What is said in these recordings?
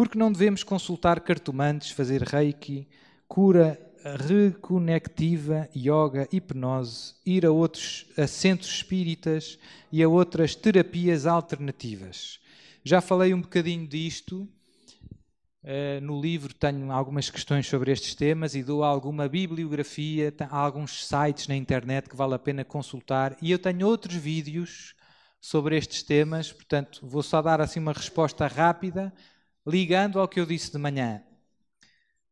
Porque não devemos consultar cartomantes, fazer reiki, cura reconectiva, yoga, hipnose, ir a outros centros espíritas e a outras terapias alternativas. Já falei um bocadinho disto. Uh, no livro tenho algumas questões sobre estes temas e dou alguma bibliografia, há alguns sites na internet que vale a pena consultar e eu tenho outros vídeos sobre estes temas, portanto vou só dar assim uma resposta rápida ligando ao que eu disse de manhã.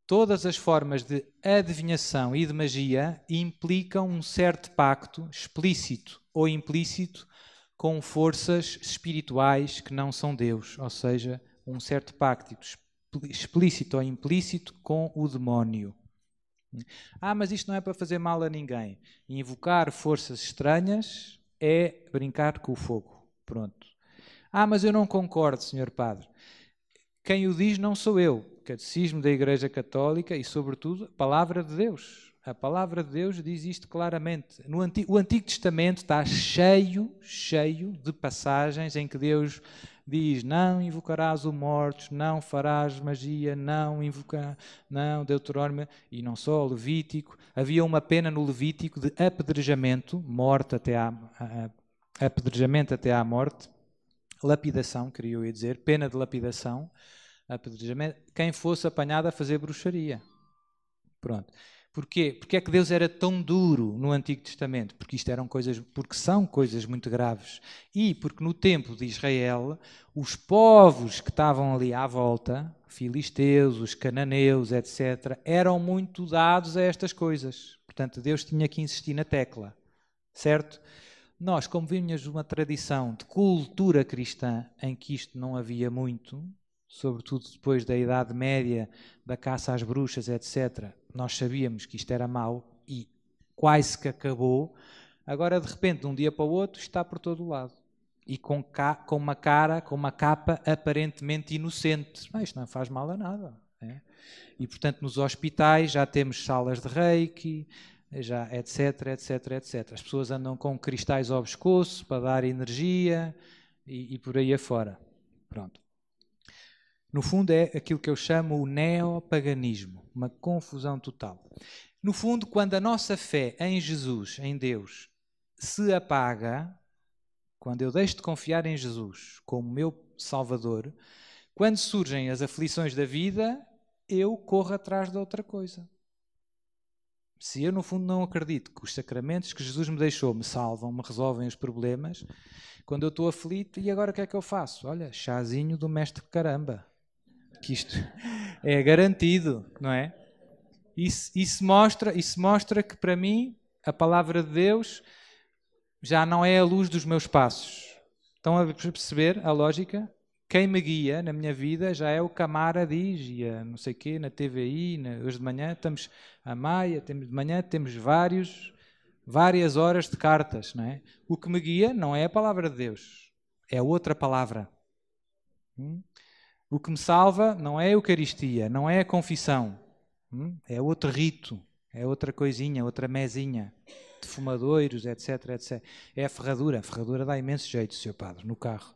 Todas as formas de adivinhação e de magia implicam um certo pacto, explícito ou implícito, com forças espirituais que não são Deus, ou seja, um certo pacto explícito ou implícito com o demónio. Ah, mas isto não é para fazer mal a ninguém. Invocar forças estranhas é brincar com o fogo. Pronto. Ah, mas eu não concordo, senhor padre. Quem o diz não sou eu. Catecismo da Igreja Católica e, sobretudo, a palavra de Deus. A palavra de Deus diz isto claramente. No Antigo, o Antigo Testamento está cheio, cheio de passagens em que Deus diz: Não invocarás o morto, não farás magia, não invocar, não, Deuteronômio, e não só, Levítico. Havia uma pena no Levítico de apedrejamento, morte até à, a, a, apedrejamento até à morte lapidação, queria eu dizer, pena de lapidação, apedrejamento, quem fosse apanhado a fazer bruxaria. Pronto. Porquê? Porque é que Deus era tão duro no Antigo Testamento? Porque isto eram coisas, porque são coisas muito graves. E porque no tempo de Israel, os povos que estavam ali à volta, filisteus, os cananeus, etc., eram muito dados a estas coisas. Portanto, Deus tinha que insistir na tecla, certo? Nós, como vimos de uma tradição de cultura cristã em que isto não havia muito, sobretudo depois da Idade Média, da caça às bruxas, etc., nós sabíamos que isto era mau e quase que acabou. Agora, de repente, de um dia para o outro, está por todo o lado. E com, ca com uma cara, com uma capa aparentemente inocente. Mas isto não faz mal a nada. É? E, portanto, nos hospitais já temos salas de reiki, já, etc, etc, etc. As pessoas andam com cristais ao pescoço para dar energia e, e por aí afora. Pronto. No fundo é aquilo que eu chamo o neopaganismo, uma confusão total. No fundo, quando a nossa fé em Jesus, em Deus, se apaga, quando eu deixo de confiar em Jesus como meu Salvador, quando surgem as aflições da vida, eu corro atrás de outra coisa se eu no fundo não acredito que os sacramentos que Jesus me deixou me salvam, me resolvem os problemas, quando eu estou aflito, e agora o que é que eu faço? Olha, chazinho do mestre caramba, que isto é garantido, não é? Isso, isso, mostra, isso mostra que para mim a palavra de Deus já não é a luz dos meus passos. Estão a perceber a lógica? quem me guia na minha vida já é o Camara diz, e a não sei quê, na TVI, na, hoje de manhã estamos a Maia, temos, de manhã temos vários, várias horas de cartas, não é? O que me guia não é a palavra de Deus, é outra palavra. Hum? O que me salva não é a Eucaristia, não é a confissão, hum? é outro rito, é outra coisinha, outra mesinha de fumadores, etc, etc. É a ferradura, a ferradura dá imenso jeito, seu padre, no carro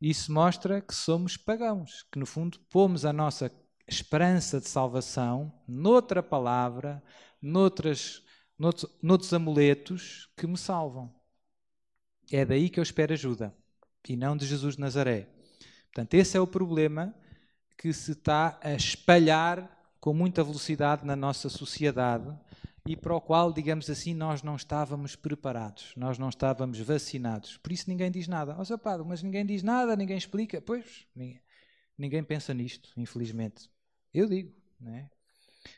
isso mostra que somos pagãos, que no fundo pomos a nossa esperança de salvação noutra palavra, noutras, noutros, noutros amuletos que me salvam. É daí que eu espero ajuda e não de Jesus de Nazaré. Portanto, esse é o problema que se está a espalhar com muita velocidade na nossa sociedade e para o qual, digamos assim, nós não estávamos preparados, nós não estávamos vacinados. Por isso ninguém diz nada. Ó oh, padre, mas ninguém diz nada, ninguém explica. Pois, ninguém, ninguém pensa nisto, infelizmente. Eu digo, né?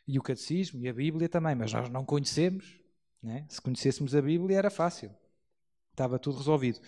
E o catecismo e a Bíblia também, mas nós não conhecemos. Né? Se conhecêssemos a Bíblia era fácil, estava tudo resolvido.